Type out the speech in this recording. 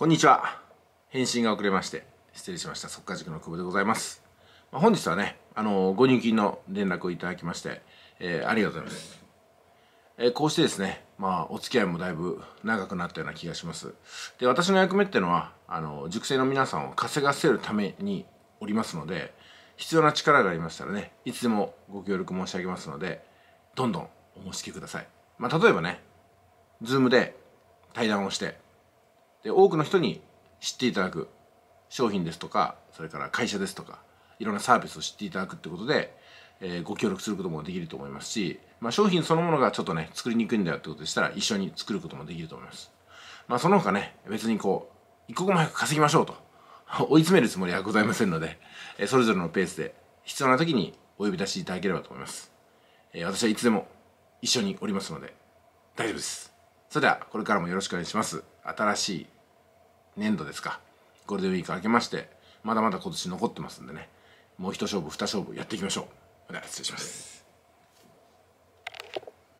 こんにちは。返信が遅れまして、失礼しました。速化塾の久保でございます。まあ、本日はね、あのー、ご入金の連絡をいただきまして、えー、ありがとうございます。えー、こうしてですね、まあ、お付き合いもだいぶ長くなったような気がします。で、私の役目ってのは、あの、塾生の皆さんを稼がせるためにおりますので、必要な力がありましたらね、いつでもご協力申し上げますので、どんどんお申し付けください。まあ、例えばね、ズームで対談をして、で多くの人に知っていただく商品ですとかそれから会社ですとかいろんなサービスを知っていただくってことで、えー、ご協力することもできると思いますし、まあ、商品そのものがちょっとね作りにくいんだよってことでしたら一緒に作ることもできると思います。まあ、その他ね別にこう一刻も早く稼ぎましょうと 追い詰めるつもりはございませんので、えー、それぞれのペースで必要な時にお呼び出しいただければと思います。えー、私はいつでも一緒におりますので大丈夫です。それではこれからもよろしくお願いします。新しい年度ですかゴールデンウィーク明けましてまだまだ今年残ってますんでねもう一勝負二勝負やっていきましょうでは失礼します